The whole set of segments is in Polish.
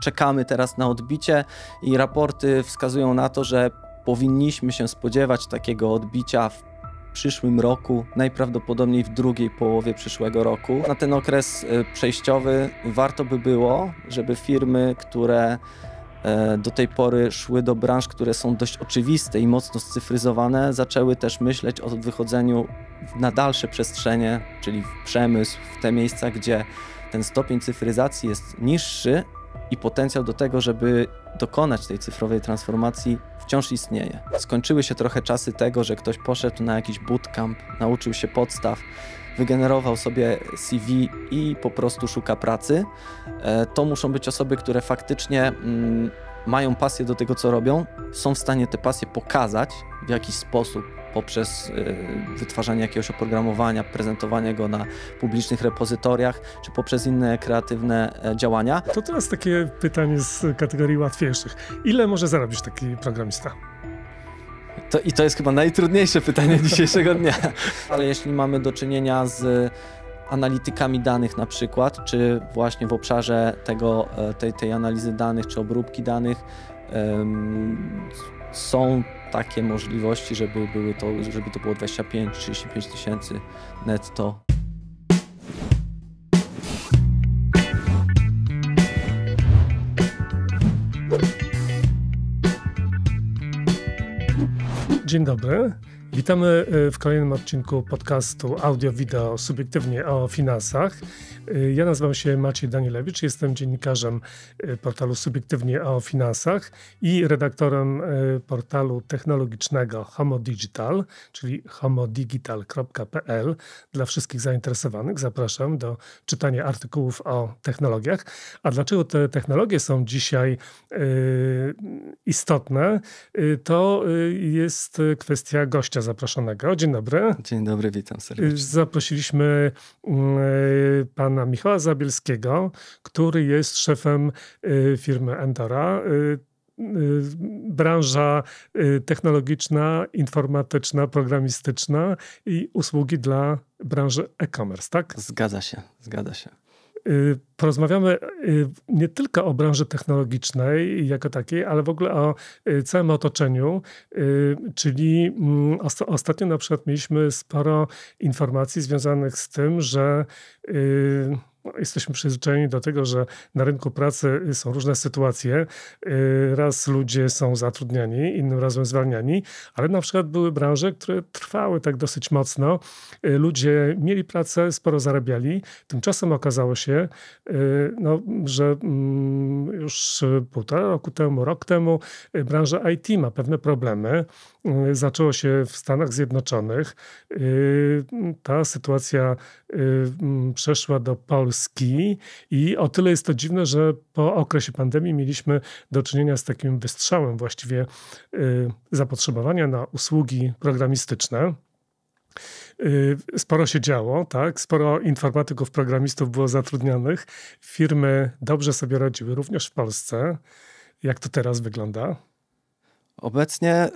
czekamy teraz na odbicie i raporty wskazują na to, że powinniśmy się spodziewać takiego odbicia w przyszłym roku, najprawdopodobniej w drugiej połowie przyszłego roku. Na ten okres y, przejściowy warto by było, żeby firmy, które e, do tej pory szły do branż, które są dość oczywiste i mocno scyfryzowane, zaczęły też myśleć o wychodzeniu na dalsze przestrzenie, czyli w przemysł, w te miejsca, gdzie ten stopień cyfryzacji jest niższy, i potencjał do tego, żeby dokonać tej cyfrowej transformacji wciąż istnieje. Skończyły się trochę czasy tego, że ktoś poszedł na jakiś bootcamp, nauczył się podstaw, wygenerował sobie CV i po prostu szuka pracy. E, to muszą być osoby, które faktycznie mm, mają pasję do tego, co robią, są w stanie tę pasję pokazać w jakiś sposób, poprzez y, wytwarzanie jakiegoś oprogramowania, prezentowanie go na publicznych repozytoriach, czy poprzez inne kreatywne e, działania. To teraz takie pytanie z kategorii łatwiejszych. Ile może zarobić taki programista? To, I to jest chyba najtrudniejsze pytanie dzisiejszego dnia. Ale jeśli mamy do czynienia z analitykami danych na przykład, czy właśnie w obszarze tego, e, tej, tej analizy danych, czy obróbki danych, um, są takie możliwości, żeby, były to, żeby to było 25-35 tysięcy netto. Dzień dobry. Witamy y, w kolejnym odcinku podcastu Audio Video Subiektywnie o finansach. Y, ja nazywam się Maciej Danielewicz, jestem dziennikarzem y, portalu Subiektywnie o finansach i redaktorem portalu technologicznego Homo Digital, czyli homodigital.pl. Dla wszystkich zainteresowanych zapraszam do czytania artykułów o technologiach. A dlaczego te technologie są dzisiaj istotne, to jest kwestia gościa gościa zaproszonego. Dzień dobry. Dzień dobry, witam serdecznie. Y, zaprosiliśmy mm, y, pana Michała Zabielskiego, który jest szefem y, firmy Endora branża technologiczna, informatyczna, programistyczna i usługi dla branży e-commerce, tak? Zgadza się, zgadza się. Y, porozmawiamy y, nie tylko o branży technologicznej jako takiej, ale w ogóle o y, całym otoczeniu, czyli mm, ostatnio na przykład mieliśmy sporo informacji związanych z tym, że no, jesteśmy przyzwyczajeni do tego, że na rynku pracy są różne sytuacje. Y, raz ludzie są zatrudniani, innym razem zwalniani, ale na przykład były branże, które trwały tak dosyć mocno. Y, ludzie mieli pracę, sporo zarabiali. Tymczasem okazało się, y, no, że mm, już półtora roku temu, rok temu branża IT ma pewne problemy. Y, zaczęło się w Stanach Zjednoczonych. Y, ta sytuacja y, przeszła do Polski i o tyle jest to dziwne, że po okresie pandemii mieliśmy do czynienia z takim wystrzałem właściwie zapotrzebowania na usługi programistyczne. Sporo się działo, tak? Sporo informatyków, programistów było zatrudnionych. Firmy dobrze sobie radziły, również w Polsce. Jak to teraz wygląda? Obecnie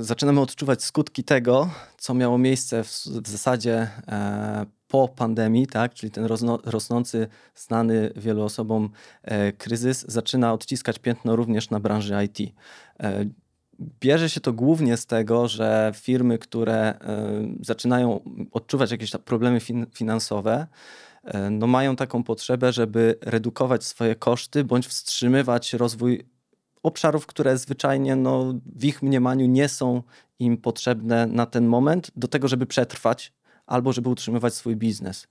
y, zaczynamy odczuwać skutki tego, co miało miejsce w, w zasadzie e, po pandemii, tak? czyli ten rozno, rosnący, znany wielu osobom e, kryzys zaczyna odciskać piętno również na branży IT. E, Bierze się to głównie z tego, że firmy, które e, zaczynają odczuwać jakieś problemy fin finansowe, e, no mają taką potrzebę, żeby redukować swoje koszty bądź wstrzymywać rozwój obszarów, które zwyczajnie no, w ich mniemaniu nie są im potrzebne na ten moment do tego, żeby przetrwać albo żeby utrzymywać swój biznes.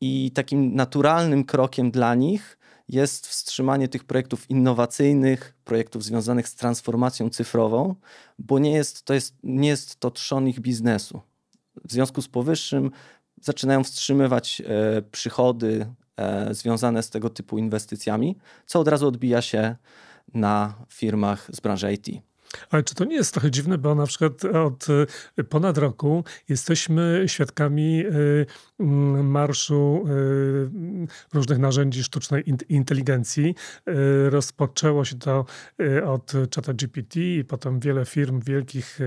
I takim naturalnym krokiem dla nich jest wstrzymanie tych projektów innowacyjnych, projektów związanych z transformacją cyfrową, bo nie jest to, jest, nie jest to trzon ich biznesu. W związku z powyższym zaczynają wstrzymywać e, przychody e, związane z tego typu inwestycjami, co od razu odbija się na firmach z branży IT. Ale czy to nie jest trochę dziwne, bo na przykład od y, ponad roku jesteśmy świadkami y, Mm, marszu y, różnych narzędzi sztucznej inteligencji. Y, rozpoczęło się to y, od czata GPT i potem wiele firm, wielkich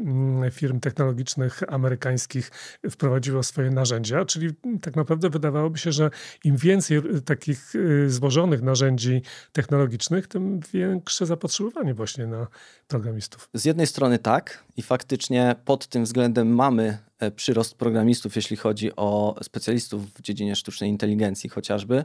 mm, firm technologicznych amerykańskich wprowadziło swoje narzędzia, czyli tak naprawdę wydawałoby się, że im więcej takich złożonych narzędzi technologicznych, tym większe zapotrzebowanie właśnie na programistów. Z jednej strony tak i faktycznie pod tym względem mamy E, przyrost programistów, jeśli chodzi o specjalistów w dziedzinie sztucznej inteligencji chociażby,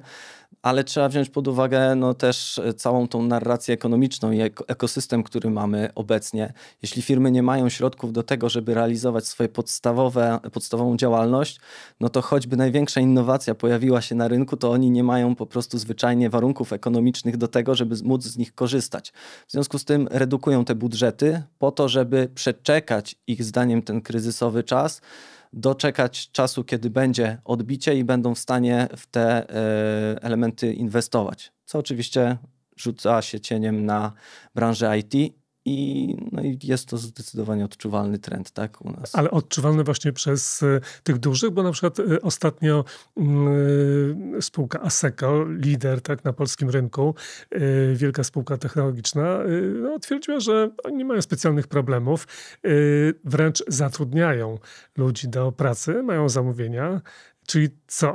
ale trzeba wziąć pod uwagę no, też e, całą tą narrację ekonomiczną i ekosystem, który mamy obecnie. Jeśli firmy nie mają środków do tego, żeby realizować swoje podstawowe, podstawową działalność, no to choćby największa innowacja pojawiła się na rynku, to oni nie mają po prostu zwyczajnie warunków ekonomicznych do tego, żeby móc z nich korzystać. W związku z tym redukują te budżety po to, żeby przeczekać ich zdaniem ten kryzysowy czas, doczekać czasu, kiedy będzie odbicie i będą w stanie w te e, elementy inwestować. Co oczywiście rzuca się cieniem na branżę IT, i, no i jest to zdecydowanie odczuwalny trend, tak, u nas. Ale odczuwalny właśnie przez y, tych dużych, bo na przykład y, ostatnio mm, y, spółka ASECO, lider tak na polskim rynku, wielka spółka technologiczna, no, twierdziła, że oni nie mają specjalnych problemów, wręcz zatrudniają ludzi do pracy, mają zamówienia, Czyli co,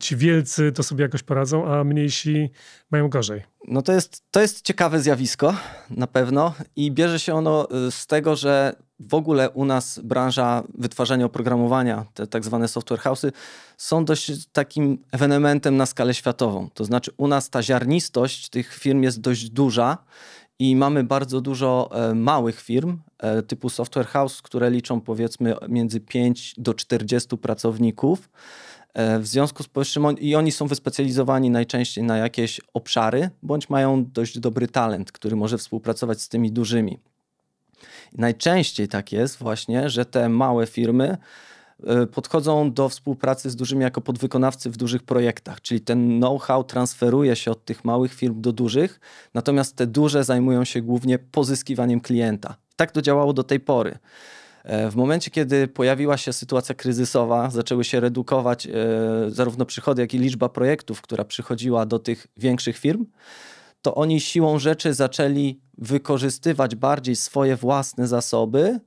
ci wielcy to sobie jakoś poradzą, a mniejsi mają gorzej. No to jest, to jest ciekawe zjawisko na pewno i bierze się ono y, z tego, że w ogóle u nas branża wytwarzania oprogramowania, te tak zwane software house'y, są dość takim ewenementem na skalę światową. To znaczy u nas ta ziarnistość tych firm jest dość duża i mamy bardzo dużo e, małych firm e, typu software house, które liczą powiedzmy między 5 do 40 pracowników. E, w związku z powyższym i oni są wyspecjalizowani najczęściej na jakieś obszary, bądź mają dość dobry talent, który może współpracować z tymi dużymi. najczęściej tak jest właśnie, że te małe firmy E, podchodzą do współpracy z dużymi jako podwykonawcy w dużych projektach, czyli ten know-how transferuje się od tych małych firm do dużych, natomiast te duże zajmują się głównie pozyskiwaniem klienta. Tak to działało do tej pory. E, w momencie, kiedy pojawiła się sytuacja kryzysowa, zaczęły się redukować e, zarówno przychody, jak i liczba projektów, która przychodziła do tych większych firm, to oni siłą rzeczy zaczęli wykorzystywać bardziej swoje własne zasoby,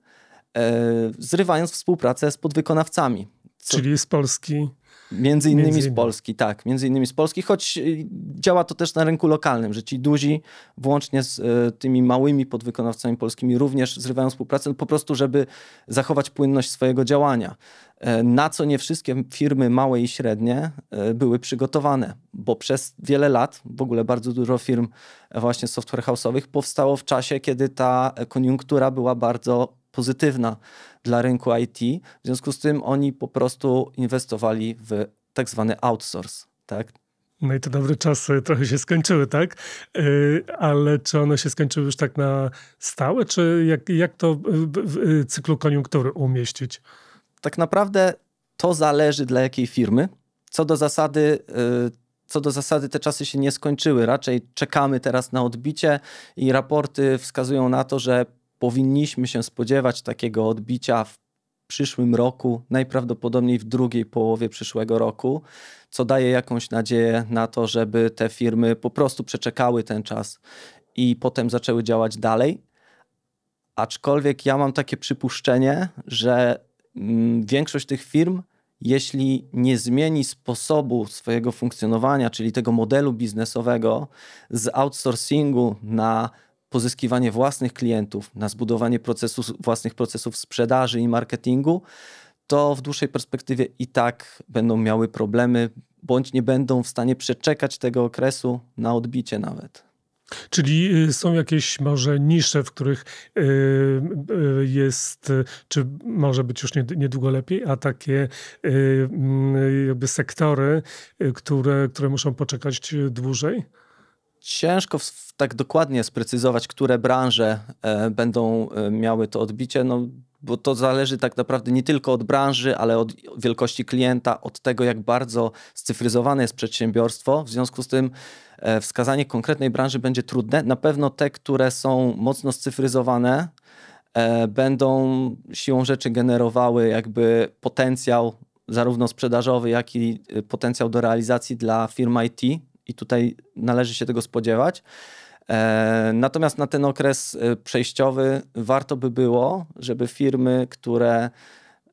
E, zrywając współpracę z podwykonawcami. Co... Czyli z Polski. Między innymi, między z Polski, tak, między innymi z Polski, choć y, działa to też na rynku lokalnym, że ci duzi, włącznie z e, tymi małymi podwykonawcami polskimi, również zrywają współpracę, po prostu, żeby zachować płynność swojego działania. E, na co nie wszystkie firmy małe i średnie były przygotowane, bo przez wiele lat, w ogóle bardzo dużo firm właśnie software house'owych powstało w czasie, kiedy ta koniunktura była bardzo pozytywna dla rynku IT. W związku z tym oni po prostu inwestowali w tak zwany outsource. Tak? No i te dobre czasy trochę się skończyły, tak? Y, ale czy one się skończyły już tak na stałe, czy jak, jak to w cyklu koniunktury umieścić? Tak naprawdę to zależy dla jakiej firmy. Co do zasady, y, co do zasady te czasy się nie skończyły. Raczej czekamy teraz na odbicie i raporty wskazują na to, że powinniśmy się spodziewać takiego odbicia w przyszłym roku, najprawdopodobniej w drugiej połowie przyszłego roku, co daje jakąś nadzieję na to, żeby te firmy po prostu przeczekały ten czas i potem zaczęły działać dalej. Aczkolwiek ja mam takie przypuszczenie, że mm, większość tych firm, jeśli nie zmieni sposobu swojego funkcjonowania, czyli tego modelu biznesowego z outsourcingu na pozyskiwanie własnych klientów, na zbudowanie procesów, własnych procesów sprzedaży i marketingu, to w dłuższej perspektywie i tak będą miały problemy, bądź nie będą w stanie przeczekać tego okresu na odbicie nawet. Czyli y, są jakieś może nisze, w których y, y, jest, czy może być już niedługo lepiej, a takie jakby sektory, które, które muszą poczekać dłużej? ciężko tak dokładnie sprecyzować, które branże e, będą e, miały to odbicie, no, bo to zależy tak naprawdę nie tylko od branży, ale od wielkości klienta, od tego, jak bardzo scyfryzowane jest przedsiębiorstwo. W związku z tym e, wskazanie konkretnej branży będzie trudne. Na pewno te, które są mocno scyfryzowane, będą siłą rzeczy generowały jakby potencjał zarówno sprzedażowy, jak i potencjał do realizacji dla firm IT, i tutaj należy się tego spodziewać. E, natomiast na ten okres e, przejściowy warto by było, żeby firmy, które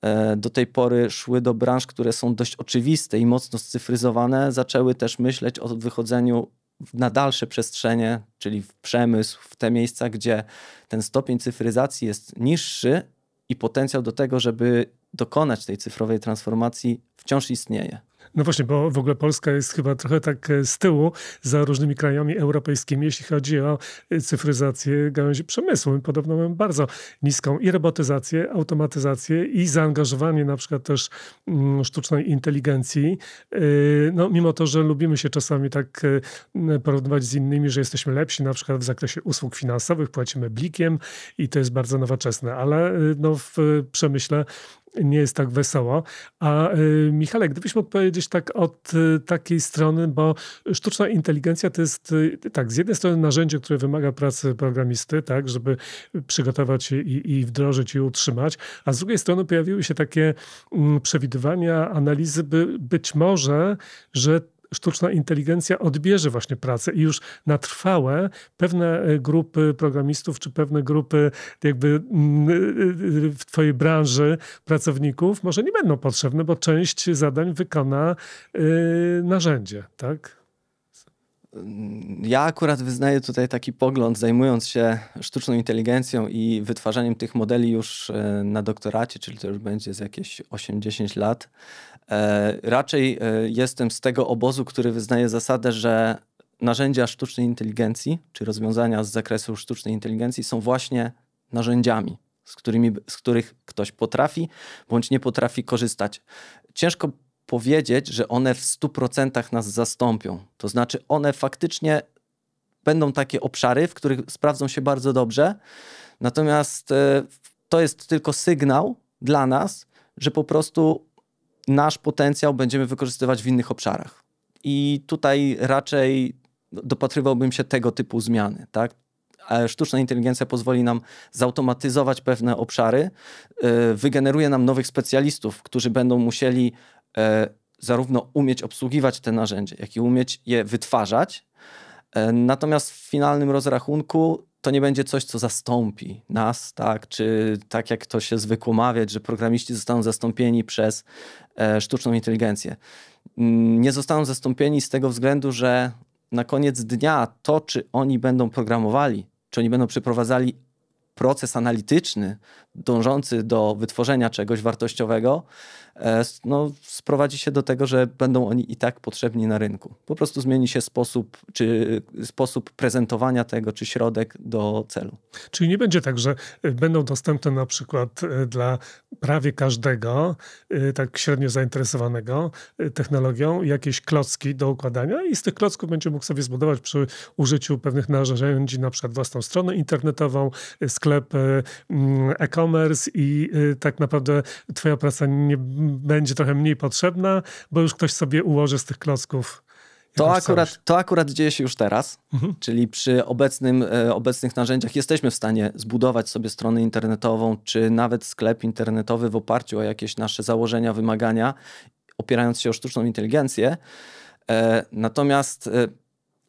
e, do tej pory szły do branż, które są dość oczywiste i mocno scyfryzowane, zaczęły też myśleć o wychodzeniu na dalsze przestrzenie, czyli w przemysł, w te miejsca, gdzie ten stopień cyfryzacji jest niższy i potencjał do tego, żeby dokonać tej cyfrowej transformacji wciąż istnieje. No właśnie, bo w ogóle Polska jest chyba trochę tak e, z tyłu za różnymi krajami europejskimi, jeśli chodzi o e, cyfryzację gałęzi przemysłu. My podobno mamy bardzo niską i robotyzację, automatyzację i zaangażowanie na przykład też mm, sztucznej inteligencji. E, no mimo to, że lubimy się czasami tak porównywać z innymi, że jesteśmy lepsi na przykład w zakresie usług finansowych, płacimy blikiem i to jest bardzo nowoczesne, ale no w przemyśle nie jest tak wesoło. A Michale, gdybyś mógł powiedzieć tak od y, takiej strony, bo sztuczna inteligencja to jest y, tak, z jednej strony narzędzie, które wymaga pracy programisty, tak, żeby przygotować i, i wdrożyć i utrzymać, a z drugiej strony pojawiły się takie mm, przewidywania, analizy, by być może, że sztuczna inteligencja odbierze właśnie pracę i już na trwałe pewne e, grupy programistów czy pewne grupy jakby mm, e, e, w twojej branży pracowników może nie będą potrzebne, bo część zadań wykona narzędzie, tak? ja akurat wyznaję tutaj taki pogląd, zajmując się sztuczną inteligencją i wytwarzaniem tych modeli już na doktoracie, czyli to już będzie z jakieś 8-10 lat. E, raczej e, jestem z tego obozu, który wyznaje zasadę, że narzędzia sztucznej inteligencji, czy rozwiązania z zakresu sztucznej inteligencji są właśnie narzędziami, z, którymi, z których ktoś potrafi bądź nie potrafi korzystać. Ciężko powiedzieć, że one w 100% nas zastąpią. To znaczy, one faktycznie będą takie obszary, w których sprawdzą się bardzo dobrze, natomiast e, to jest tylko sygnał dla nas, że po prostu nasz potencjał będziemy wykorzystywać w innych obszarach. I tutaj raczej dopatrywałbym się tego typu zmiany, tak? Sztuczna inteligencja pozwoli nam zautomatyzować pewne obszary, y, wygeneruje nam nowych specjalistów, którzy będą musieli e, zarówno umieć obsługiwać te narzędzie, jak i umieć je wytwarzać. E, natomiast w finalnym rozrachunku to nie będzie coś, co zastąpi nas, tak? Czy tak jak to się zwykło mawiać, że programiści zostaną zastąpieni przez e, sztuczną inteligencję. Mm, nie zostaną zastąpieni z tego względu, że na koniec dnia to, czy oni będą programowali, czy oni będą przeprowadzali proces analityczny dążący do wytworzenia czegoś wartościowego e, no, sprowadzi się do tego, że będą oni i tak potrzebni na rynku. Po prostu zmieni się sposób, czy sposób prezentowania tego, czy środek do celu. Czyli nie będzie tak, że e, będą dostępne na przykład e, dla prawie każdego, tak średnio zainteresowanego technologią, jakieś klocki do układania i z tych klocków będzie mógł sobie zbudować przy użyciu pewnych narzędzi, na przykład własną stronę internetową, sklep sklep e, mm, e-commerce i e, tak naprawdę twoja praca nie będzie trochę mniej potrzebna, bo już ktoś sobie ułoży z tych klocków. To akurat, to akurat dzieje się już teraz, mhm. czyli przy obecnym, e, obecnych narzędziach jesteśmy w stanie zbudować sobie stronę internetową, czy nawet sklep internetowy w oparciu o jakieś nasze założenia, wymagania, opierając się o sztuczną inteligencję. natomiast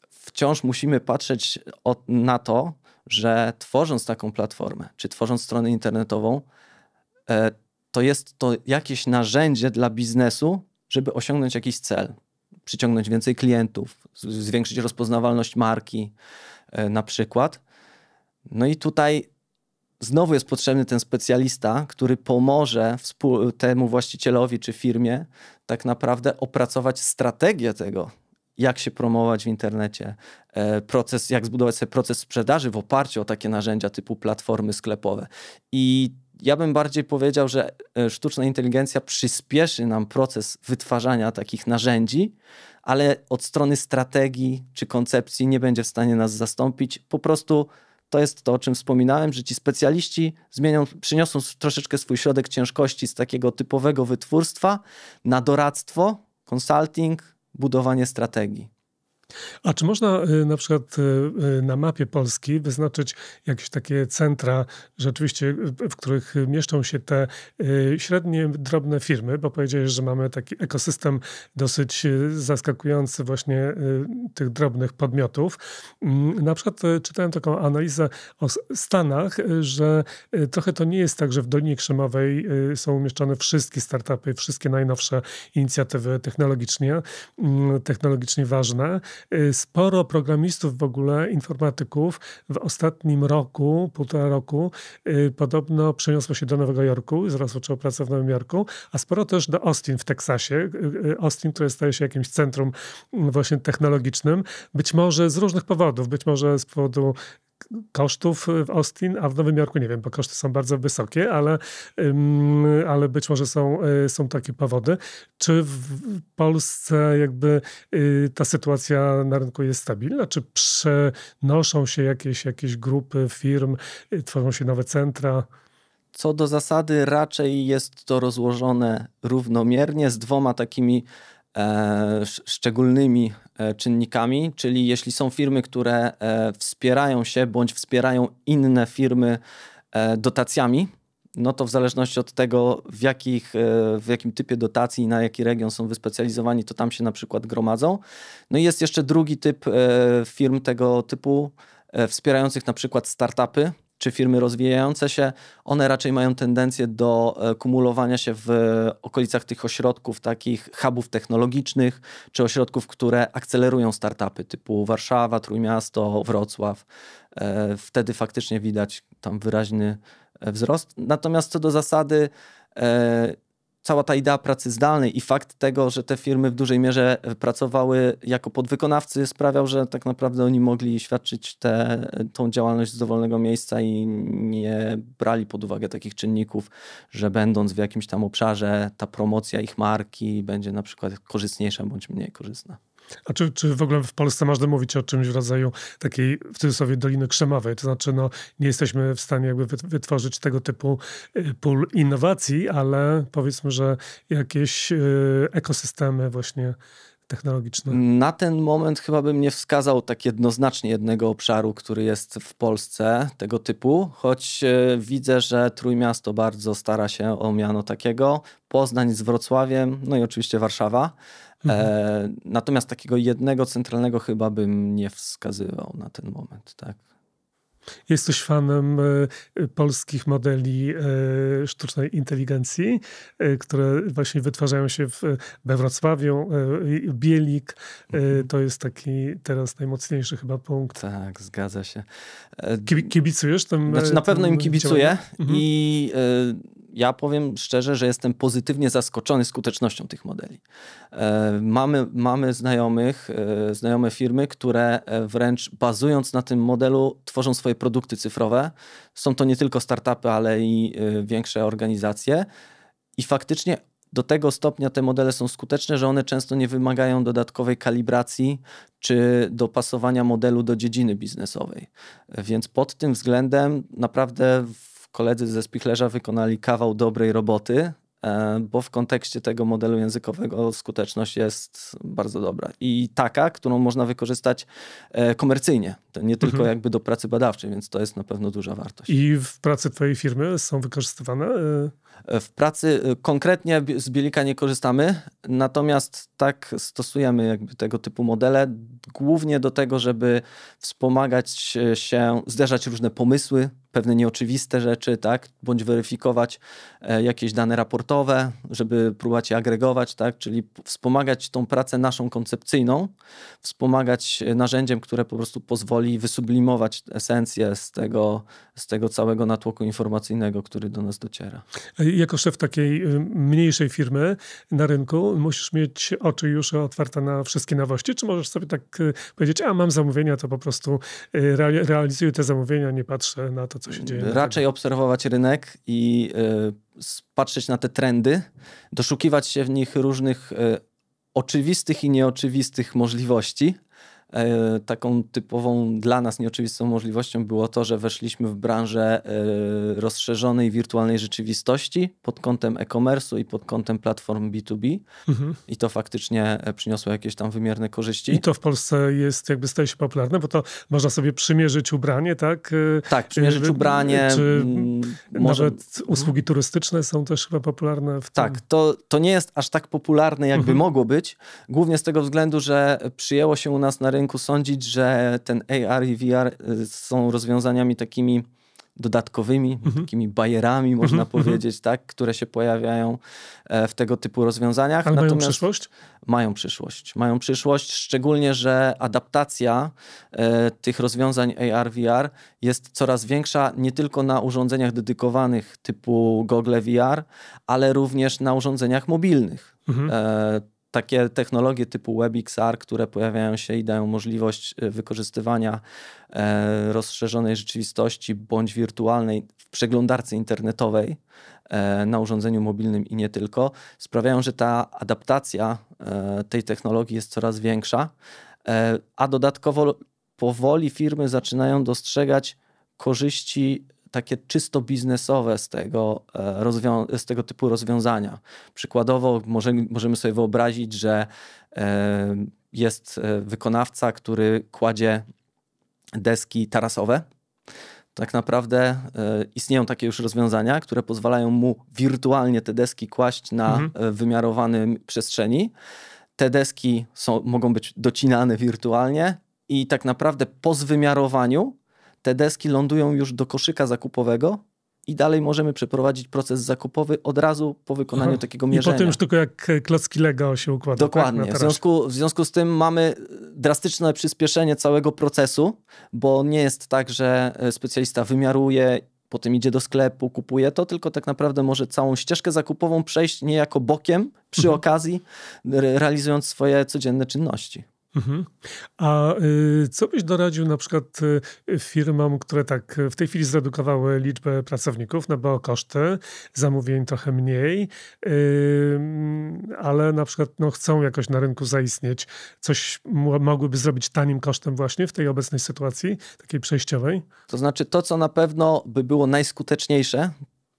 wciąż musimy patrzeć na to, że tworząc taką platformę, czy tworząc stronę internetową, e, to jest to jakieś narzędzie dla biznesu, żeby osiągnąć jakiś cel, przyciągnąć więcej klientów, zwiększyć rozpoznawalność marki e, na przykład. No i tutaj znowu jest potrzebny ten specjalista, który pomoże temu właścicielowi czy firmie tak naprawdę opracować strategię tego, jak się promować w internecie, e, proces, jak zbudować sobie proces sprzedaży w oparciu o takie narzędzia typu platformy sklepowe. I ja bym bardziej powiedział, że e, sztuczna inteligencja przyspieszy nam proces wytwarzania takich narzędzi, ale od strony strategii czy koncepcji nie będzie w stanie nas zastąpić. Po prostu to jest to, o czym wspominałem, że ci specjaliści zmienią, przyniosą troszeczkę swój środek ciężkości z takiego typowego wytwórstwa na doradztwo, consulting, budowanie strategii. A czy można y, na przykład y, y, na mapie Polski wyznaczyć jakieś takie centra rzeczywiście, w których mieszczą się te średnie, drobne firmy, bo powiedziałeś, że mamy taki ekosystem dosyć zaskakujący właśnie tych drobnych podmiotów. Mm, na przykład czytałem taką analizę o Stanach, że trochę to nie jest tak, że w Dolinie Krzemowej są umieszczone wszystkie startupy, wszystkie najnowsze inicjatywy technologicznie, mm, technologicznie ważne, Y, sporo programistów w ogóle, informatyków w ostatnim roku, półtora roku y, podobno przeniosło się do Nowego Jorku, zaraz zaczęło pracę w Nowym Jorku, a sporo też do Austin w Teksasie. Y, Austin, które staje się jakimś centrum mm, właśnie technologicznym. Być może z różnych powodów, być może z powodu kosztów w Austin, a w Nowym Jorku nie wiem, bo koszty są bardzo wysokie, ale, ale być może są, e, są takie powody. Czy w Polsce jakby y, ta sytuacja na rynku jest stabilna? Czy przenoszą się jakieś, jakieś grupy firm, y, tworzą się nowe centra? Co do zasady, raczej jest to rozłożone równomiernie z dwoma takimi E, szczególnymi e, czynnikami, czyli jeśli są firmy, które e, wspierają się bądź wspierają inne firmy dotacjami, no to w zależności od tego, w, jakich, w jakim typie dotacji i na jaki region są wyspecjalizowani, to tam się na przykład gromadzą. No i jest jeszcze drugi typ firm tego typu, wspierających na przykład startupy, czy firmy rozwijające się, one raczej mają tendencję do e, kumulowania się w e, okolicach tych ośrodków, takich hubów technologicznych, czy ośrodków, które akcelerują startupy, typu Warszawa, Trójmiasto, Wrocław. E, wtedy faktycznie widać tam wyraźny wzrost. Natomiast co do zasady, cała ta idea pracy zdalnej i fakt tego, że te firmy w dużej mierze e, pracowały jako podwykonawcy, sprawiał, że tak naprawdę oni mogli świadczyć tę e, tą działalność z dowolnego miejsca i nie brali pod uwagę takich czynników, że będąc w jakimś tam obszarze, ta promocja ich marki będzie na przykład korzystniejsza bądź mniej korzystna. A czy, czy w ogóle w Polsce można mówić o czymś w rodzaju takiej, w cudzysłowie, Doliny Krzemowej? To znaczy, no, nie jesteśmy w stanie jakby wytworzyć tego typu y, pól innowacji, ale powiedzmy, że jakieś y, ekosystemy właśnie technologiczne. Na ten moment chyba bym nie wskazał tak jednoznacznie jednego obszaru, który jest w Polsce tego typu, choć y, widzę, że Trójmiasto bardzo stara się o miano takiego. Poznań z Wrocławiem, no i oczywiście Warszawa. Mhm. E, natomiast takiego jednego centralnego chyba bym nie wskazywał na ten moment, tak. Jesteś fanem e, polskich modeli e, sztucznej inteligencji, które właśnie wytwarzają się w, we Wrocławiu. Bielik mhm. to jest taki teraz najmocniejszy chyba punkt. Tak, zgadza się. Kibicujesz tym? Znaczy, na pewno im kibicuję mhm. i ja powiem szczerze, że jestem pozytywnie zaskoczony skutecznością tych modeli. E, mamy, mamy znajomych, e, znajome firmy, które e, wręcz bazując na tym modelu tworzą swoje produkty cyfrowe. Są to nie tylko startupy, ale i większe organizacje. I faktycznie do tego stopnia te modele są skuteczne, że one często nie wymagają dodatkowej kalibracji czy dopasowania modelu do dziedziny biznesowej. Więc pod tym względem naprawdę koledzy ze Spichlerza wykonali kawał dobrej roboty, e, bo w kontekście tego modelu językowego skuteczność jest bardzo dobra i taka, którą można wykorzystać e, komercyjnie, nie tylko mhm. jakby do pracy badawczej, więc to jest na pewno duża wartość. I w pracy twojej firmy są wykorzystywane? E? W pracy konkretnie z Bielika nie korzystamy, Natomiast tak stosujemy jakby tego typu modele głównie do tego, żeby wspomagać e, się, zderzać różne pomysły, pewne nieoczywiste rzeczy, tak, bądź weryfikować e, jakieś dane raportowe, żeby próbować je agregować, tak, czyli wspomagać tą pracę naszą koncepcyjną, wspomagać e, narzędziem, które po prostu pozwoli wysublimować esencję z tego, z tego całego natłoku informacyjnego, który do nas dociera. Jako szef takiej y, mniejszej firmy na rynku, musisz mieć oczy już otwarte na wszystkie nowości, czy możesz sobie tak y, powiedzieć, a mam zamówienia, to po prostu y, realizuję te zamówienia, nie patrzę na to, co się dzieje. Raczej obserwować rynek i y, patrzeć na te trendy, doszukiwać się w nich różnych oczywistych i nieoczywistych możliwości E, taką typową dla nas nieoczywistą możliwością było to, że weszliśmy w branżę e, rozszerzonej wirtualnej rzeczywistości pod kątem e-commerce'u i pod kątem platform B2B. Mhm. I to faktycznie e, przyniosło jakieś tam wymierne korzyści. I to w Polsce jest, jakby staje się popularne, bo to można sobie przymierzyć ubranie, tak? Tak, przymierzyć ubranie. Czy mm, może... nawet usługi mhm. turystyczne są też chyba popularne w Tak, to, to nie jest aż tak popularne, jakby mhm. mogło być. Głównie z tego względu, że przyjęło się u nas na rynku rynku sądzić, że ten AR i VR y, są rozwiązaniami takimi dodatkowymi, mhm. takimi bajerami, mhm, można mhm. powiedzieć, tak, które się pojawiają e, w tego typu rozwiązaniach. Ale Natomiast mają przyszłość? Mają przyszłość. Mają przyszłość, szczególnie, że adaptacja e, tych rozwiązań AR, VR jest coraz większa nie tylko na urządzeniach dedykowanych typu Google VR, ale również na urządzeniach mobilnych. Mhm. E, takie technologie typu WebXR, które pojawiają się i dają możliwość e, wykorzystywania e, rozszerzonej rzeczywistości bądź wirtualnej w przeglądarce internetowej e, na urządzeniu mobilnym i nie tylko, sprawiają, że ta adaptacja tej technologii jest coraz większa, a dodatkowo powoli firmy zaczynają dostrzegać korzyści takie czysto biznesowe z tego, e, z tego typu rozwiązania. Przykładowo możemy, sobie wyobrazić, że e, jest e, wykonawca, który kładzie deski tarasowe. Tak naprawdę istnieją takie już rozwiązania, które pozwalają mu wirtualnie te deski kłaść na mhm. wymiarowanym przestrzeni. Te deski są, mogą być docinane wirtualnie i tak naprawdę po zwymiarowaniu te deski lądują już do koszyka zakupowego i dalej możemy przeprowadzić proces zakupowy od razu po wykonaniu Aha. takiego mierzenia. I potem już tylko jak klocki Lego się układa. Tak? Dokładnie. Tak, w, związku, w związku z tym mamy drastyczne przyspieszenie całego procesu, bo nie jest tak, że e, specjalista wymiaruje potem idzie do sklepu, kupuje to, tylko tak naprawdę może całą ścieżkę zakupową przejść niejako bokiem przy mhm. okazji, realizując swoje codzienne czynności. Mhm. A y, co byś doradził na przykład y, firmom, które tak y, w tej chwili zredukowały liczbę pracowników, no bo koszty, zamówień trochę mniej, ale na przykład no, chcą jakoś na rynku zaistnieć. Coś mogłyby zrobić tanim kosztem właśnie w tej obecnej sytuacji, takiej przejściowej? To znaczy to, co na pewno by było najskuteczniejsze,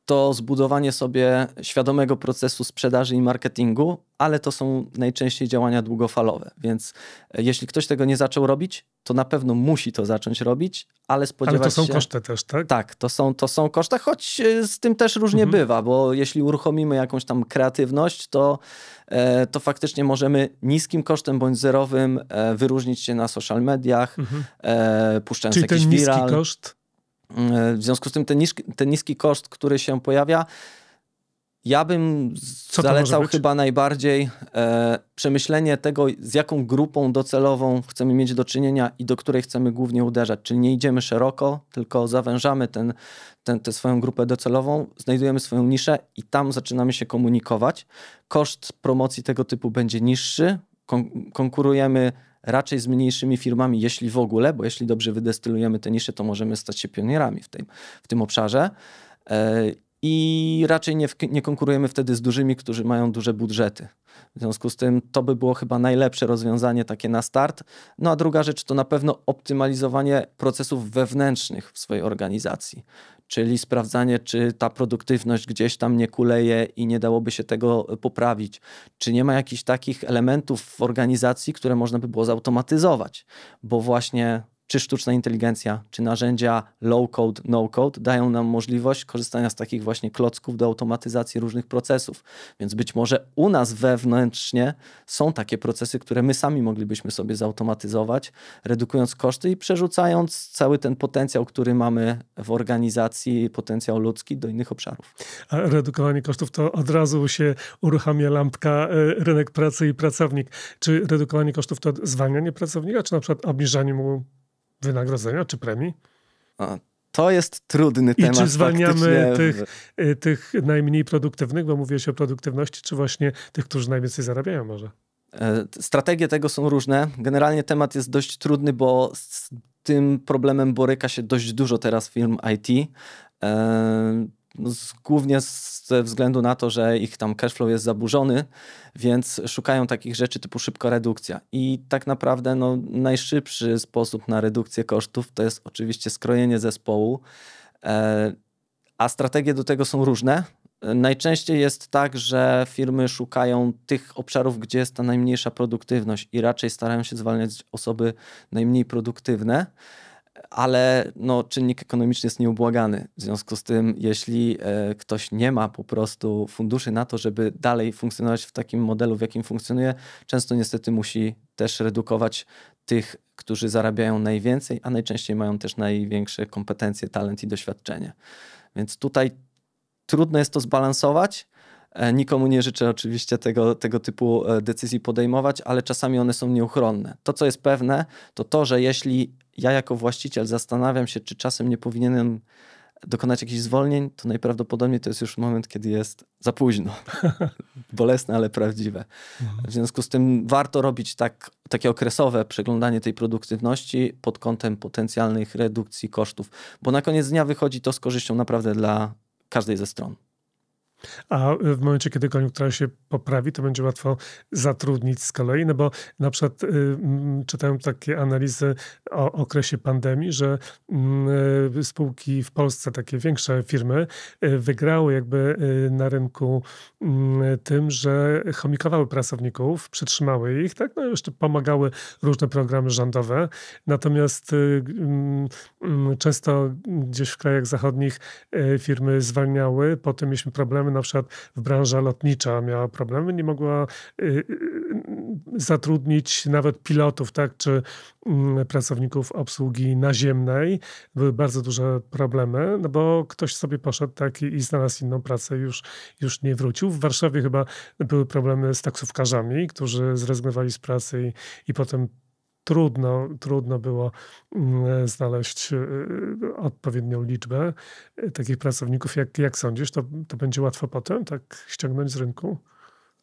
to zbudowanie sobie świadomego procesu sprzedaży i marketingu, ale to są najczęściej działania długofalowe. Więc e, jeśli ktoś tego nie zaczął robić, to na pewno musi to zacząć robić, ale spodziewać się... Ale to są się... koszty też, tak? Tak, to są, to są koszty, choć e, z tym też różnie mhm. bywa, bo jeśli uruchomimy jakąś tam kreatywność, to, e, to faktycznie możemy niskim kosztem bądź zerowym wyróżnić się na social mediach, mhm. puszczając Czyli jakiś ten niski viral. koszt w związku z tym ten niski, ten niski koszt, który się pojawia, ja bym Co zalecał chyba najbardziej e, przemyślenie tego, z jaką grupą docelową chcemy mieć do czynienia i do której chcemy głównie uderzać. Czyli nie idziemy szeroko, tylko zawężamy ten, ten, tę swoją grupę docelową, znajdujemy swoją niszę i tam zaczynamy się komunikować. Koszt promocji tego typu będzie niższy. Kon konkurujemy raczej z mniejszymi firmami, jeśli w ogóle, bo jeśli dobrze wydestylujemy te nisze, to możemy stać się pionierami w tym, w tym obszarze. E, i raczej nie, nie konkurujemy wtedy z dużymi, którzy mają duże budżety. W związku z tym to by było chyba najlepsze rozwiązanie takie na start. No a druga rzecz to na pewno optymalizowanie procesów wewnętrznych w swojej organizacji, czyli sprawdzanie, czy ta produktywność gdzieś tam nie kuleje i nie dałoby się tego poprawić, czy nie ma jakichś takich elementów w organizacji, które można by było zautomatyzować, bo właśnie czy sztuczna inteligencja, czy narzędzia low-code, no-code dają nam możliwość korzystania z takich właśnie klocków do automatyzacji różnych procesów. Więc być może u nas wewnętrznie są takie procesy, które my sami moglibyśmy sobie zautomatyzować, redukując koszty i przerzucając cały ten potencjał, który mamy w organizacji, potencjał ludzki do innych obszarów. A redukowanie kosztów to od razu się uruchamia lampka e, rynek pracy i pracownik. Czy redukowanie kosztów to zwalnianie pracownika, czy na przykład obniżanie mu wynagrodzenia czy premii? A, to jest trudny I temat. I czy zwalniamy tych, y, tych najmniej produktywnych, bo mówiłeś o produktywności, czy właśnie tych, którzy najwięcej zarabiają może? E, strategie tego są różne. Generalnie temat jest dość trudny, bo z tym problemem boryka się dość dużo teraz firm IT. E, z, głównie z, ze względu na to, że ich tam cashflow jest zaburzony, więc szukają takich rzeczy typu szybka redukcja. I tak naprawdę no, najszybszy sposób na redukcję kosztów to jest oczywiście skrojenie zespołu, e, a strategie do tego są różne. Najczęściej jest tak, że firmy szukają tych obszarów, gdzie jest ta najmniejsza produktywność i raczej starają się zwalniać osoby najmniej produktywne ale no, czynnik ekonomiczny jest nieubłagany. W związku z tym, jeśli e, ktoś nie ma po prostu funduszy na to, żeby dalej funkcjonować w takim modelu, w jakim funkcjonuje, często niestety musi też redukować tych, którzy zarabiają najwięcej, a najczęściej mają też największe kompetencje, talent i doświadczenie. Więc tutaj trudno jest to zbalansować. E, nikomu nie życzę oczywiście tego, tego typu e, decyzji podejmować, ale czasami one są nieuchronne. To, co jest pewne, to to, że jeśli ja jako właściciel zastanawiam się, czy czasem nie powinienem dokonać jakichś zwolnień, to najprawdopodobniej to jest już moment, kiedy jest za późno. Bolesne, ale prawdziwe. Mhm. W związku z tym warto robić tak, takie okresowe przeglądanie tej produktywności pod kątem potencjalnych redukcji kosztów, bo na koniec dnia wychodzi to z korzyścią naprawdę dla każdej ze stron. A w momencie, kiedy koniunktura się poprawi, to będzie łatwo zatrudnić z kolei, no bo na przykład y, mm, czytałem takie analizy o okresie pandemii, że mm, y, spółki w Polsce, takie większe firmy, y, wygrały jakby y, na rynku mm, tym, że chomikowały pracowników, przytrzymały ich, tak? No jeszcze pomagały różne programy rządowe. Natomiast y, y, często gdzieś w krajach zachodnich firmy zwalniały, potem mieliśmy problemy, na przykład w branża lotnicza miała problemy, nie mogła y, y, y, zatrudnić nawet pilotów, tak, czy mm, pracowników obsługi naziemnej. Były bardzo duże problemy, no bo ktoś sobie poszedł tak i, znalazł inną pracę, już, już nie wrócił. W Warszawie chyba były problemy z taksówkarzami, którzy zrezygnowali z pracy i, i potem trudno, trudno było mm, znaleźć e, odpowiednią liczbę e, takich pracowników. Jak, jak sądzisz, to, to będzie łatwo potem tak ściągnąć z rynku?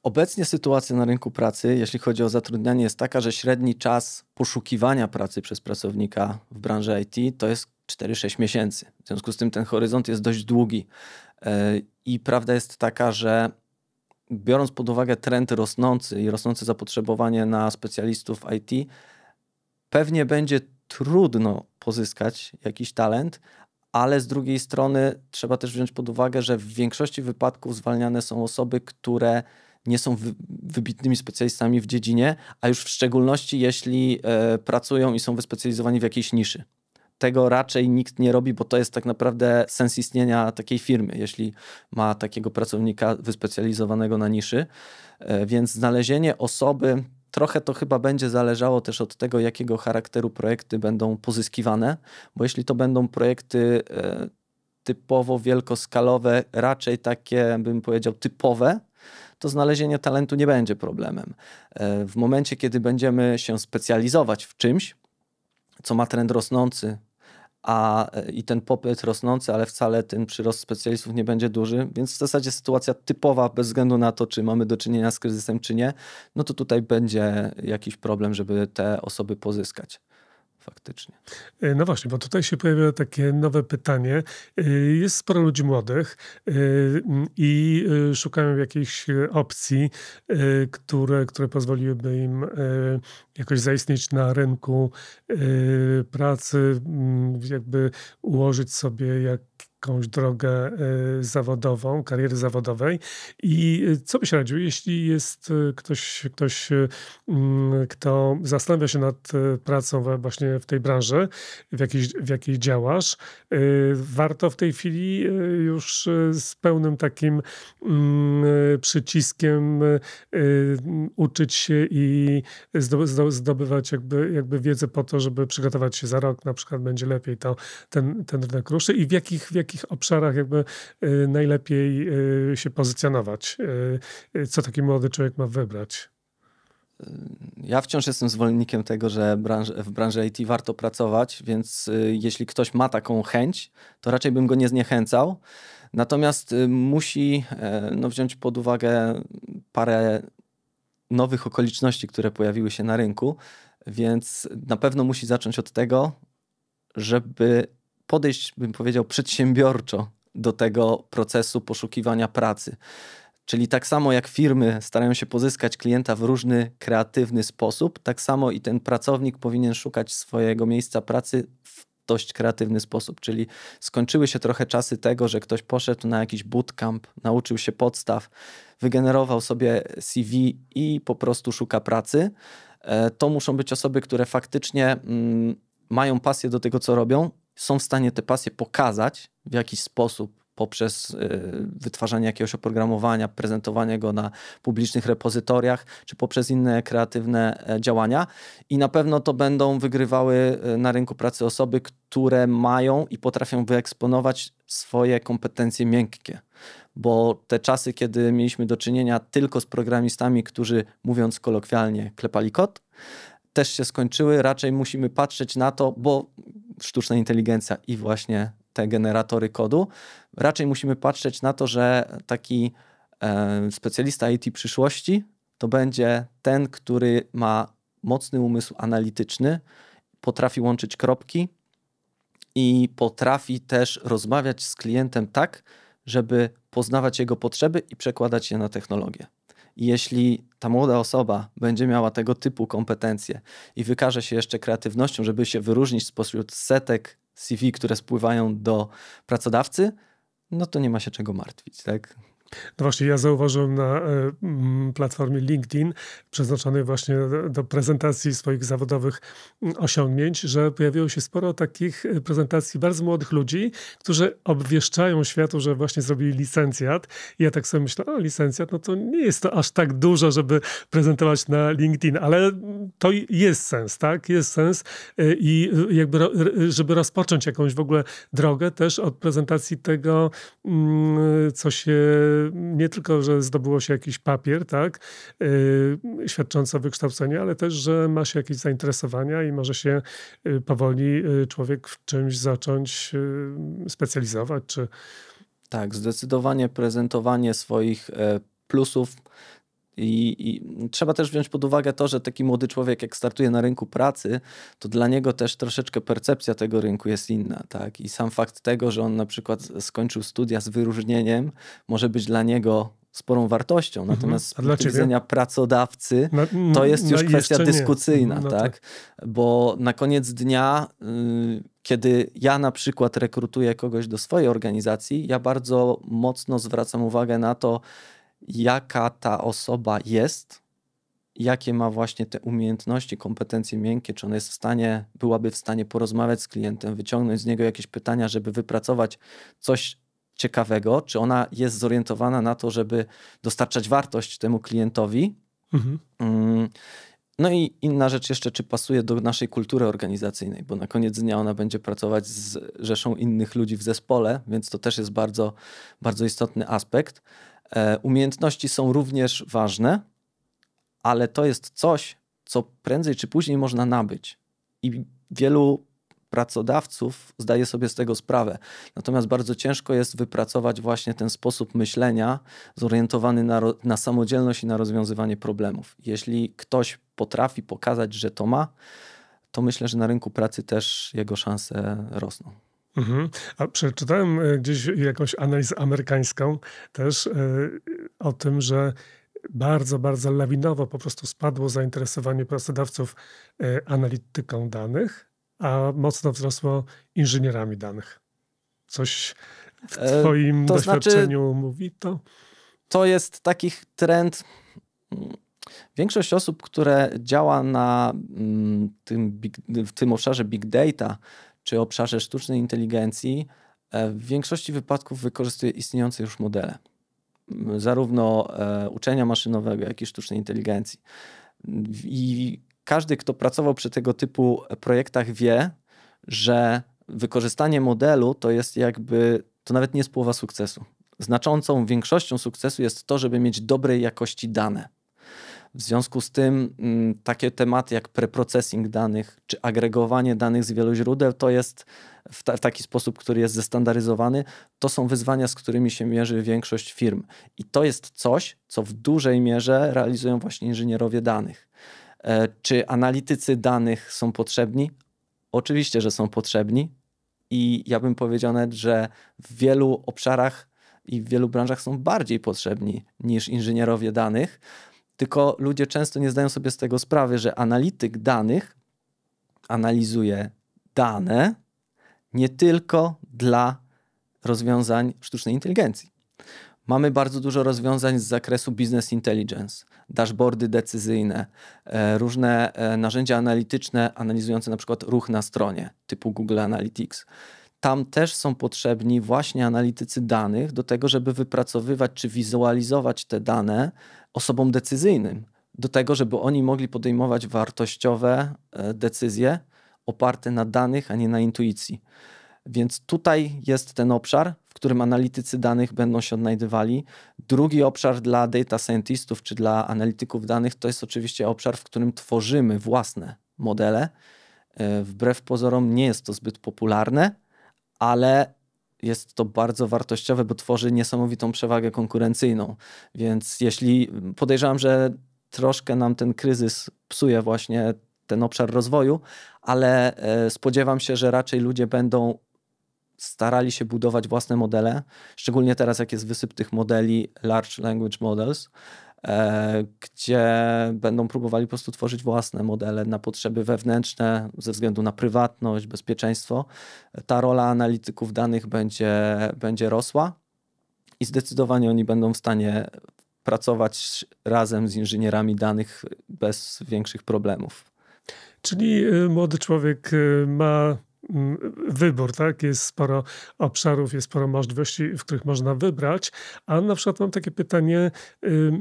Obecnie sytuacja na rynku pracy, jeśli chodzi o zatrudnianie, jest taka, że średni czas poszukiwania pracy przez pracownika w branży IT to jest 4-6 miesięcy. W związku z tym ten horyzont jest dość długi. E, I prawda jest taka, że biorąc pod uwagę trend rosnący i rosnące zapotrzebowanie na specjalistów IT, pewnie będzie trudno pozyskać jakiś talent, ale z drugiej strony trzeba też wziąć pod uwagę, że w większości wypadków zwalniane są osoby, które nie są wybitnymi specjalistami w dziedzinie, a już w szczególności jeśli e, pracują i są wyspecjalizowani w jakiejś niszy. Tego raczej nikt nie robi, bo to jest tak naprawdę sens istnienia takiej firmy, jeśli ma takiego pracownika wyspecjalizowanego na niszy. E, więc znalezienie osoby, trochę to chyba będzie zależało też od tego, jakiego charakteru projekty będą pozyskiwane, bo jeśli to będą projekty e, typowo wielkoskalowe, raczej takie, bym powiedział, typowe, to znalezienie talentu nie będzie problemem. E, w momencie, kiedy będziemy się specjalizować w czymś, co ma trend rosnący, a, e, i ten popyt rosnący, ale wcale ten przyrost specjalistów nie będzie duży, więc w zasadzie sytuacja typowa, bez względu na to, czy mamy do czynienia z kryzysem, czy nie, no to tutaj będzie jakiś problem, żeby te osoby pozyskać faktycznie. E, no właśnie, bo tutaj się pojawia takie nowe pytanie. E, jest sporo ludzi młodych e, i szukają jakichś opcji, które, które pozwoliłyby im jakoś zaistnieć na rynku pracy, jakby ułożyć sobie jak jakąś drogę y, zawodową, kariery zawodowej. I y, co byś radził, jeśli jest y, ktoś, ktoś mm, kto zastanawia się nad pracą właśnie w tej branży, w jakiej, w jakiej działasz, warto w tej chwili już z pełnym takim mm, przyciskiem uczyć się i zdobywać jakby, jakby wiedzę po to, żeby przygotować się za rok, na przykład będzie lepiej to ten, ten rynek ruszy i w jakich, w jakich jakich obszarach jakby y, najlepiej y, się pozycjonować? Y, co taki młody człowiek ma wybrać? Ja wciąż jestem zwolennikiem tego, że w branży IT warto pracować, więc jeśli ktoś ma taką chęć, to raczej bym go nie zniechęcał. Natomiast musi e, no, wziąć pod uwagę parę nowych okoliczności, które pojawiły się na rynku, więc na pewno musi zacząć od tego, żeby podejść, bym powiedział, przedsiębiorczo do tego procesu poszukiwania pracy. Czyli tak samo jak firmy starają się pozyskać klienta w różny kreatywny sposób, tak samo i ten pracownik powinien szukać swojego miejsca pracy w dość kreatywny sposób. Czyli skończyły się trochę czasy tego, że ktoś poszedł na jakiś bootcamp, nauczył się podstaw, wygenerował sobie CV i po prostu szuka pracy. E, to muszą być osoby, które faktycznie mm, mają pasję do tego, co robią, są w stanie te pasje pokazać w jakiś sposób poprzez y, wytwarzanie jakiegoś oprogramowania, prezentowanie go na publicznych repozytoriach, czy poprzez inne kreatywne e, działania. I na pewno to będą wygrywały y, na rynku pracy osoby, które mają i potrafią wyeksponować swoje kompetencje miękkie. Bo te czasy, kiedy mieliśmy do czynienia tylko z programistami, którzy mówiąc kolokwialnie klepali kod, też się skończyły. Raczej musimy patrzeć na to, bo sztuczna inteligencja i właśnie te generatory kodu, raczej musimy patrzeć na to, że taki e, specjalista IT przyszłości to będzie ten, który ma mocny umysł analityczny, potrafi łączyć kropki i potrafi też rozmawiać z klientem tak, żeby poznawać jego potrzeby i przekładać je na technologię. I jeśli ta młoda osoba będzie miała tego typu kompetencje i wykaże się jeszcze kreatywnością, żeby się wyróżnić spośród setek CV, które spływają do pracodawcy, no to nie ma się czego martwić, tak? No właśnie, ja zauważyłem na e, platformie LinkedIn, przeznaczonej właśnie do prezentacji swoich zawodowych osiągnięć, że pojawiło się sporo takich e, prezentacji bardzo młodych ludzi, którzy obwieszczają światu, że właśnie zrobili licencjat. I ja tak sobie myślę, o licencjat, no to nie jest to aż tak dużo, żeby prezentować na LinkedIn, ale to jest sens, tak? Jest sens e, i jakby, żeby rozpocząć jakąś w ogóle drogę też od prezentacji tego, co się nie tylko, że zdobyło się jakiś papier, tak, y, świadczący o wykształceniu, ale też, że ma się jakieś zainteresowania i może się y, powoli y, człowiek w czymś zacząć specjalizować, czy... Tak, zdecydowanie prezentowanie swoich e, plusów i, I, trzeba też wziąć pod uwagę to, że taki młody człowiek, jak startuje na rynku pracy, to dla niego też troszeczkę percepcja tego rynku jest inna. Tak? I sam fakt tego, że on na przykład skończył studia z wyróżnieniem, może być dla niego sporą wartością. Mhm. Natomiast mhm. z punktu widzenia pracodawcy no, no, to jest no już no, kwestia no dyskusyjna, tak? tak? Bo na koniec dnia, yy, kiedy ja na przykład rekrutuję kogoś do swojej organizacji, ja bardzo mocno zwracam uwagę na to, jaka ta osoba jest, jakie ma właśnie te umiejętności, kompetencje miękkie, czy ona jest w stanie, byłaby w stanie porozmawiać z klientem, wyciągnąć z niego jakieś pytania, żeby wypracować coś ciekawego, czy ona jest zorientowana na to, żeby dostarczać wartość temu klientowi. Mhm. Mm, no i inna rzecz jeszcze, czy pasuje do naszej kultury organizacyjnej, bo na koniec dnia ona będzie pracować z rzeszą innych ludzi w zespole, więc to też jest bardzo, bardzo istotny aspekt. E, umiejętności są również ważne, ale to jest coś, co prędzej czy później można nabyć. I wielu pracodawców zdaje sobie z tego sprawę. Natomiast bardzo ciężko jest wypracować właśnie ten sposób myślenia zorientowany na, na samodzielność i na rozwiązywanie problemów. Jeśli ktoś potrafi pokazać, że to ma, to myślę, że na rynku pracy też jego szanse rosną. Mhm. A przeczytałem e, gdzieś jakąś analizę amerykańską też e, o tym, że bardzo, bardzo lawinowo po prostu spadło zainteresowanie pracodawców e, analityką danych, a mocno wzrosło inżynierami danych. Coś w Twoim e, to znaczy doświadczeniu znaczy, mówi to? To jest taki trend. Mm, większość osób, które działa na mm, tym, w tym obszarze big data, czy obszarze sztucznej inteligencji e, w większości wypadków wykorzystuje istniejące już modele, zarówno e, uczenia maszynowego, jak i sztucznej inteligencji. I każdy, kto pracował przy tego typu projektach, wie, że wykorzystanie modelu to jest jakby, to nawet nie jest połowa sukcesu. Znaczącą większością sukcesu jest to, żeby mieć dobrej jakości dane w związku z tym mm, takie tematy jak preprocessing danych czy agregowanie danych z wielu źródeł to jest w, ta, w, taki sposób, który jest zestandaryzowany, to są wyzwania, z którymi się mierzy większość firm. I to jest coś, co w dużej mierze realizują właśnie inżynierowie danych. E, czy analitycy danych są potrzebni? Oczywiście, że są potrzebni. I ja bym powiedział nawet, że w wielu obszarach i w wielu branżach są bardziej potrzebni niż inżynierowie danych, tylko ludzie często nie zdają sobie z tego sprawy, że analityk danych analizuje dane nie tylko dla rozwiązań sztucznej inteligencji. Mamy bardzo dużo rozwiązań z zakresu business intelligence, dashboardy decyzyjne, e, różne e, narzędzia analityczne analizujące na przykład ruch na stronie typu Google Analytics. Tam też są potrzebni właśnie analitycy danych do tego, żeby wypracowywać czy wizualizować te dane osobom decyzyjnym do tego, żeby oni mogli podejmować wartościowe e, decyzje oparte na danych, a nie na intuicji. Więc tutaj jest ten obszar, w którym analitycy danych będą się odnajdywali. Drugi obszar dla data scientistów czy dla analityków danych to jest oczywiście obszar, w którym tworzymy własne modele. E, wbrew pozorom nie jest to zbyt popularne, ale jest to bardzo wartościowe, bo tworzy niesamowitą przewagę konkurencyjną. Więc jeśli podejrzewam, że troszkę nam ten kryzys psuje właśnie ten obszar rozwoju, ale e, spodziewam się, że raczej ludzie będą starali się budować własne modele, szczególnie teraz, jak jest wysyp tych modeli large language models, E, gdzie będą próbowali po prostu tworzyć własne modele na potrzeby wewnętrzne ze względu na prywatność, bezpieczeństwo. Ta rola analityków danych będzie, będzie rosła i zdecydowanie oni będą w stanie pracować razem z inżynierami danych bez większych problemów. Czyli y, młody człowiek y, ma Mm, wybór, tak? Jest sporo obszarów, jest sporo możliwości, w których można wybrać, a na przykład mam takie pytanie y,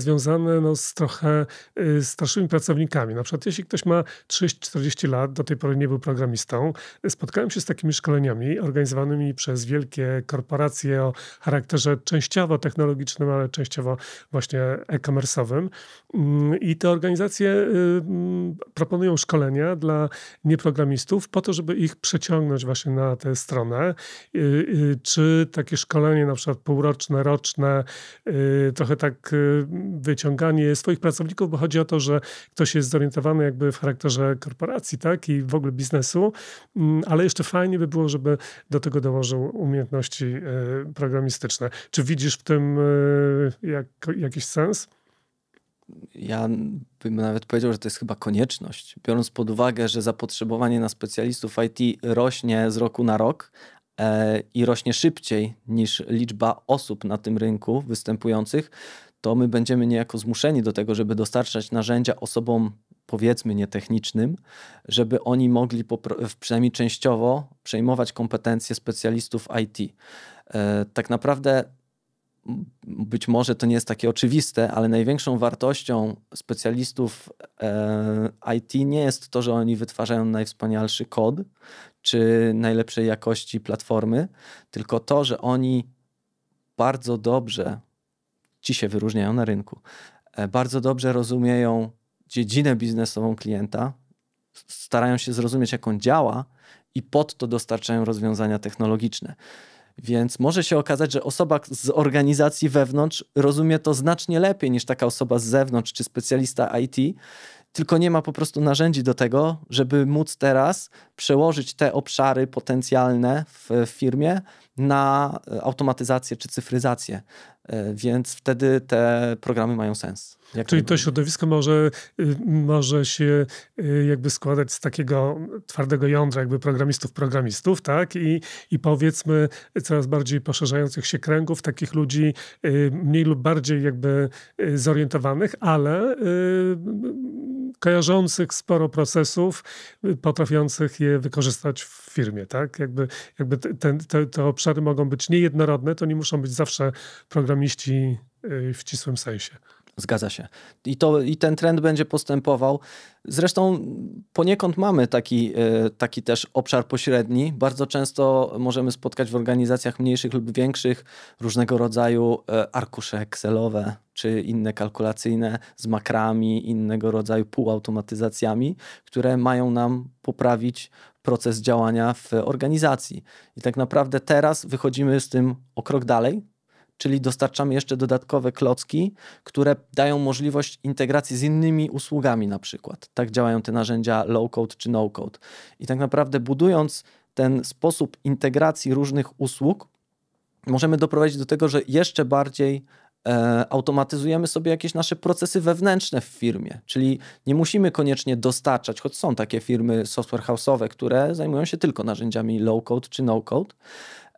związane no, z trochę y, starszymi pracownikami. Na przykład jeśli ktoś ma 30-40 lat, do tej pory nie był programistą, spotkałem się z takimi szkoleniami organizowanymi przez wielkie korporacje o charakterze częściowo technologicznym, ale częściowo właśnie e-commerce'owym mm, i te organizacje y, proponują szkolenia dla nieprogramistów po to, żeby żeby ich przeciągnąć właśnie na tę stronę? Czy takie szkolenie, na przykład półroczne, roczne, y, trochę tak y, wyciąganie swoich pracowników, bo chodzi o to, że ktoś jest zorientowany jakby w charakterze korporacji, tak, i w ogóle biznesu, mm, ale jeszcze fajnie by było, żeby do tego dołożył umiejętności y, programistyczne. Czy widzisz w tym jak, jakiś sens? ja bym nawet powiedział, że to jest chyba konieczność, biorąc pod uwagę, że zapotrzebowanie na specjalistów IT rośnie z roku na rok e, i rośnie szybciej niż liczba osób na tym rynku występujących, to my będziemy niejako zmuszeni do tego, żeby dostarczać narzędzia osobom powiedzmy nietechnicznym, żeby oni mogli przynajmniej częściowo przejmować kompetencje specjalistów IT. E, tak naprawdę być może to nie jest takie oczywiste, ale największą wartością specjalistów e, IT nie jest to, że oni wytwarzają najwspanialszy kod czy najlepszej jakości platformy, tylko to, że oni bardzo dobrze ci się wyróżniają na rynku. E, bardzo dobrze rozumieją dziedzinę biznesową klienta, starają się zrozumieć, jak on działa i pod to dostarczają rozwiązania technologiczne. Więc może się okazać, że osoba z organizacji wewnątrz rozumie to znacznie lepiej niż taka osoba z zewnątrz czy specjalista IT, tylko nie ma po prostu narzędzi do tego, żeby móc teraz przełożyć te obszary potencjalne w firmie na e, automatyzację czy cyfryzację. E, więc wtedy te programy mają sens. Jak Czyli to środowisko może, y, może się y, jakby składać z takiego twardego jądra jakby programistów, programistów, tak? I, i powiedzmy coraz bardziej poszerzających się kręgów, takich ludzi y, mniej lub bardziej jakby zorientowanych, ale kojarzących sporo procesów, potrafiących je wykorzystać w firmie, tak? Jakby, jakby te, te obszary mogą być niejednorodne, to nie muszą być zawsze programiści w cisłym sensie. Zgadza się. I, to, I ten trend będzie postępował. Zresztą poniekąd mamy taki, e, taki też obszar pośredni. Bardzo często możemy spotkać w organizacjach mniejszych lub większych różnego rodzaju e, arkusze Excelowe czy inne kalkulacyjne z makrami, innego rodzaju półautomatyzacjami, które mają nam poprawić proces działania w organizacji. I tak naprawdę teraz wychodzimy z tym o krok dalej czyli dostarczamy jeszcze dodatkowe klocki, które dają możliwość integracji z innymi usługami na przykład. Tak działają te narzędzia low-code czy no-code. I tak naprawdę budując ten sposób integracji różnych usług, możemy doprowadzić do tego, że jeszcze bardziej e, automatyzujemy sobie jakieś nasze procesy wewnętrzne w firmie, czyli nie musimy koniecznie dostarczać, choć są takie firmy software house'owe, które zajmują się tylko narzędziami low-code czy no-code,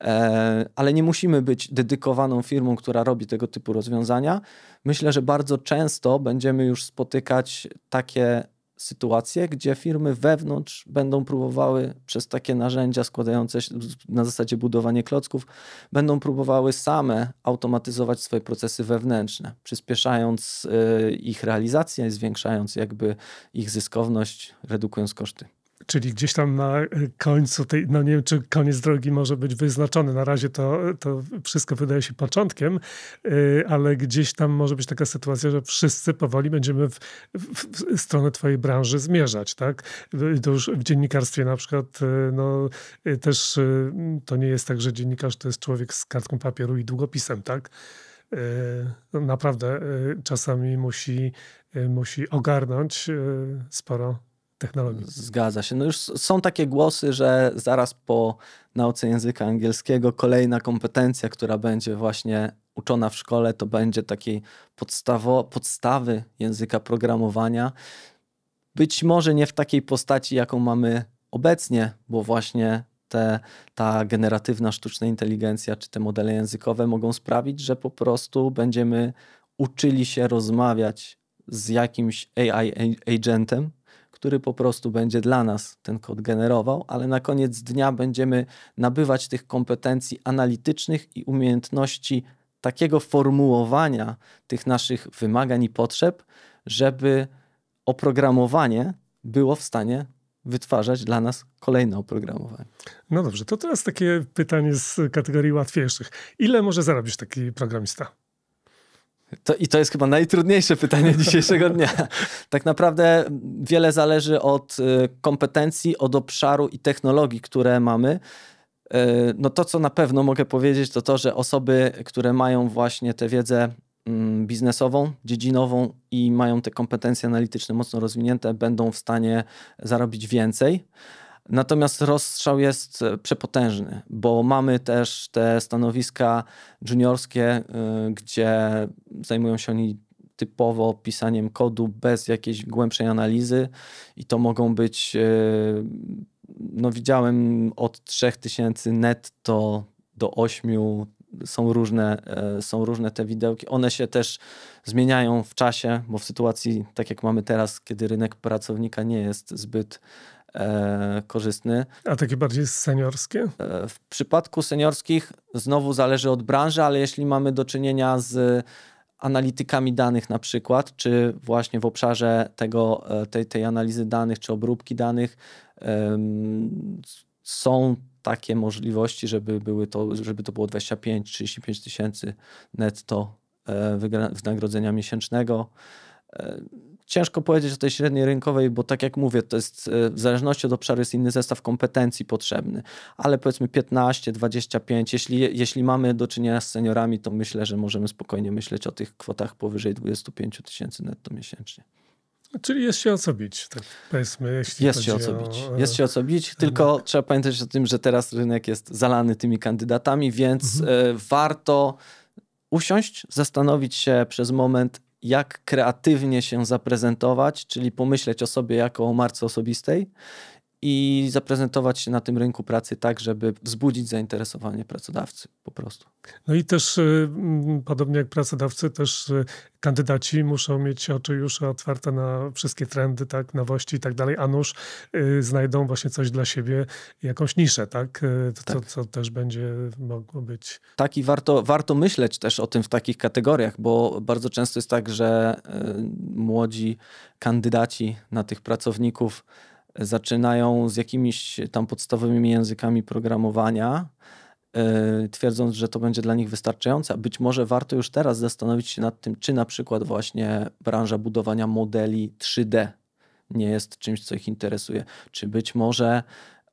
E, ale nie musimy być dedykowaną firmą, która robi tego typu rozwiązania. Myślę, że bardzo często będziemy już spotykać takie sytuacje, gdzie firmy wewnątrz będą próbowały przez takie narzędzia składające się na zasadzie budowania klocków, będą próbowały same automatyzować swoje procesy wewnętrzne, przyspieszając e, ich realizację, zwiększając jakby ich zyskowność, redukując koszty czyli gdzieś tam na e, końcu tej, no nie wiem, czy koniec drogi może być wyznaczony, na razie to, to wszystko wydaje się początkiem, e, ale gdzieś tam może być taka sytuacja, że wszyscy powoli będziemy w, w, w stronę twojej branży zmierzać, tak? To już w dziennikarstwie na przykład, e, no też to nie jest tak, że dziennikarz to jest człowiek z kartką papieru i długopisem, tak? No naprawdę czasami musi, musi ogarnąć sporo technologii. Zgadza się. No już są takie głosy, że zaraz po nauce języka angielskiego kolejna kompetencja, która będzie właśnie uczona w szkole, to będzie takiej podstawo- podstawy języka programowania. Być może nie w takiej postaci, jaką mamy obecnie, bo właśnie te, ta generatywna sztuczna inteligencja czy te modele językowe mogą sprawić, że po prostu będziemy uczyli się rozmawiać z jakimś AI agentem, który po prostu będzie dla nas ten kod generował, ale na koniec dnia będziemy nabywać tych kompetencji analitycznych i umiejętności takiego formułowania tych naszych wymagań i potrzeb, żeby oprogramowanie było w stanie wytwarzać dla nas kolejne oprogramowanie. No dobrze, to teraz takie pytanie z kategorii łatwiejszych. Ile może zarobić taki programista? To, I to jest chyba najtrudniejsze pytanie dzisiejszego dnia. Tak naprawdę wiele zależy od y, kompetencji, od obszaru i technologii, które mamy. Y, no to, co na pewno mogę powiedzieć, to to, że osoby, które mają właśnie tę wiedzę mm, biznesową, dziedzinową i mają te kompetencje analityczne mocno rozwinięte, będą w stanie zarobić więcej. Natomiast rozstrzał jest e, przepotężny, bo mamy też te stanowiska juniorskie, e, gdzie zajmują się oni typowo pisaniem kodu bez jakiejś głębszej analizy i to mogą być, e, no widziałem od 3000 netto do 8 są różne, są różne te widełki. One się też zmieniają w czasie, bo w sytuacji tak jak mamy teraz, kiedy rynek pracownika nie jest zbyt e, korzystny. A takie bardziej seniorskie? E, w przypadku seniorskich znowu zależy od branży, ale jeśli mamy do czynienia z analitykami danych na przykład, czy właśnie w obszarze tego, e, tej, tej analizy danych, czy obróbki danych e, są takie możliwości, żeby, były to, żeby to było 25-35 tysięcy netto e, wynagrodzenia miesięcznego. Ciężko powiedzieć o tej średniej rynkowej, bo tak jak mówię, to jest e, w zależności od obszaru jest inny zestaw kompetencji potrzebny, ale powiedzmy 15, 25, jeśli, jeśli mamy do czynienia z seniorami, to myślę, że możemy spokojnie myśleć o tych kwotach powyżej 25 tysięcy netto miesięcznie. Czyli jest się o co bić, tak powiedzmy. Jeśli jest się o co bić. Jest się o co bić, tylko rynek. trzeba pamiętać o tym, że teraz rynek jest zalany tymi kandydatami, więc mhm. E, warto usiąść, zastanowić się przez moment, jak kreatywnie się zaprezentować, czyli pomyśleć o sobie jako o marce osobistej i zaprezentować się na tym rynku pracy tak, żeby wzbudzić zainteresowanie pracodawcy po prostu. No i też y, podobnie jak pracodawcy, też y, kandydaci muszą mieć oczy już otwarte na wszystkie trendy, tak, nowości i tak dalej, a nuż y, znajdą właśnie coś dla siebie, jakąś niszę, tak, co, tak. co też będzie mogło być. Tak i warto, warto myśleć też o tym w takich kategoriach, bo bardzo często jest tak, że młodzi kandydaci na tych pracowników zaczynają z jakimiś tam podstawowymi językami programowania, e, twierdząc, że to będzie dla nich wystarczające. Być może warto już teraz zastanowić się nad tym, czy na przykład właśnie branża budowania modeli 3D nie jest czymś, co ich interesuje, czy być może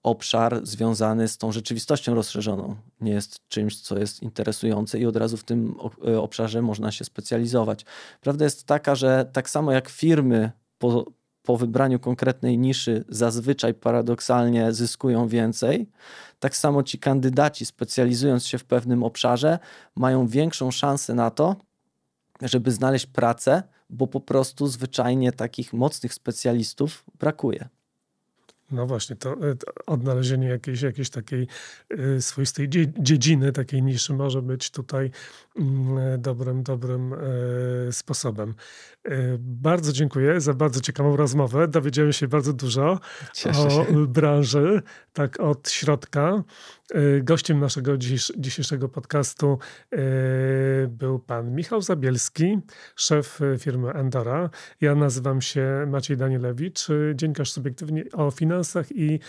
obszar związany z tą rzeczywistością rozszerzoną nie jest czymś, co jest interesujące i od razu w tym e, obszarze można się specjalizować. Prawda jest taka, że tak samo jak firmy po, po wybraniu konkretnej niszy zazwyczaj paradoksalnie zyskują więcej. Tak samo ci kandydaci, specjalizując się w pewnym obszarze, mają większą szansę na to, żeby znaleźć pracę, bo po prostu zwyczajnie takich mocnych specjalistów brakuje. No właśnie, to, e, to odnalezienie jakiejś, jakiejś takiej e, swoistej dziedziny, takiej niszy może być tutaj mm, e, dobrym, dobrym sposobem. Bardzo dziękuję za bardzo ciekawą rozmowę. Dowiedziałem się bardzo dużo Cieszę o się. branży, tak od środka. E, gościem naszego dzisiejszego podcastu e, był pan Michał Zabielski, szef e, firmy Endora. Ja nazywam się Maciej Danielewicz, dziennikarz subiektywnie o finansach i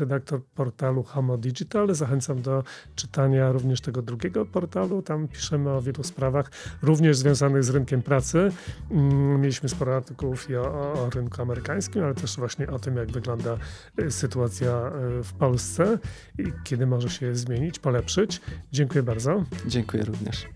redaktor portalu Homo Digital. Zachęcam do czytania również tego drugiego portalu. Tam piszemy o wielu sprawach, również związanych z rynkiem pracy. Mm, mieliśmy sporo artykułów i o, o rynku amerykańskim, ale też właśnie o tym, jak wygląda sytuacja w Polsce i kiedy kiedy może się zmienić, polepszyć. Dziękuję bardzo. Dziękuję również.